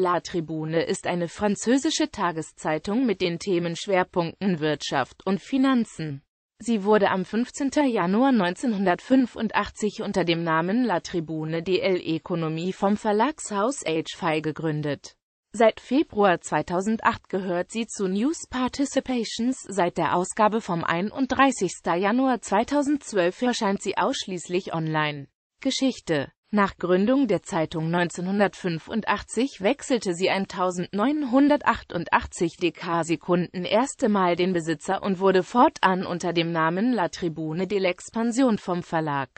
La Tribune ist eine französische Tageszeitung mit den Themenschwerpunkten Wirtschaft und Finanzen. Sie wurde am 15. Januar 1985 unter dem Namen La Tribune de l'Economie vom Verlagshaus HFI gegründet. Seit Februar 2008 gehört sie zu News Participations. Seit der Ausgabe vom 31. Januar 2012 erscheint sie ausschließlich online. Geschichte nach Gründung der Zeitung 1985 wechselte sie 1988 Dekarsekunden erste Mal den Besitzer und wurde fortan unter dem Namen La Tribune de l'Expansion vom Verlag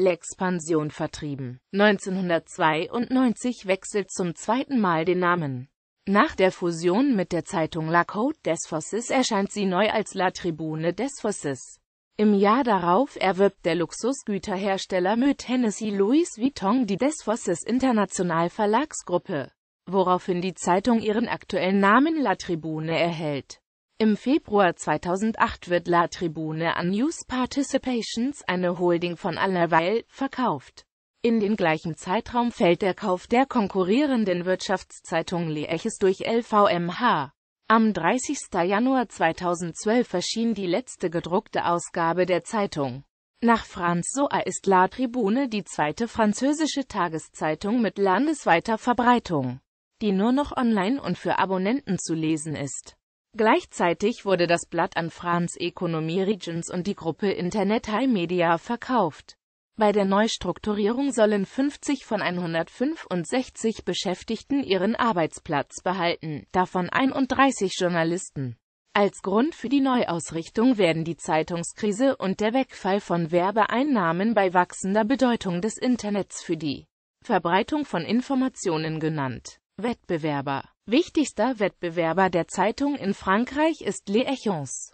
L'Expansion vertrieben. 1992 wechselt zum zweiten Mal den Namen. Nach der Fusion mit der Zeitung La Côte des Fosses erscheint sie neu als La Tribune des Fosses. Im Jahr darauf erwirbt der Luxusgüterhersteller Mö Tennessee Louis Vuitton die Desfosses International Verlagsgruppe, woraufhin die Zeitung ihren aktuellen Namen La Tribune erhält. Im Februar 2008 wird La Tribune an News Participations, eine Holding von Allerweil, verkauft. In den gleichen Zeitraum fällt der Kauf der konkurrierenden Wirtschaftszeitung L'Eches durch LVMH. Am 30. Januar 2012 erschien die letzte gedruckte Ausgabe der Zeitung. Nach Franz Soa ist La Tribune die zweite französische Tageszeitung mit landesweiter Verbreitung, die nur noch online und für Abonnenten zu lesen ist. Gleichzeitig wurde das Blatt an France Economie Regions und die Gruppe Internet High Media verkauft. Bei der Neustrukturierung sollen 50 von 165 Beschäftigten ihren Arbeitsplatz behalten, davon 31 Journalisten. Als Grund für die Neuausrichtung werden die Zeitungskrise und der Wegfall von Werbeeinnahmen bei wachsender Bedeutung des Internets für die Verbreitung von Informationen genannt. Wettbewerber Wichtigster Wettbewerber der Zeitung in Frankreich ist Les Echos.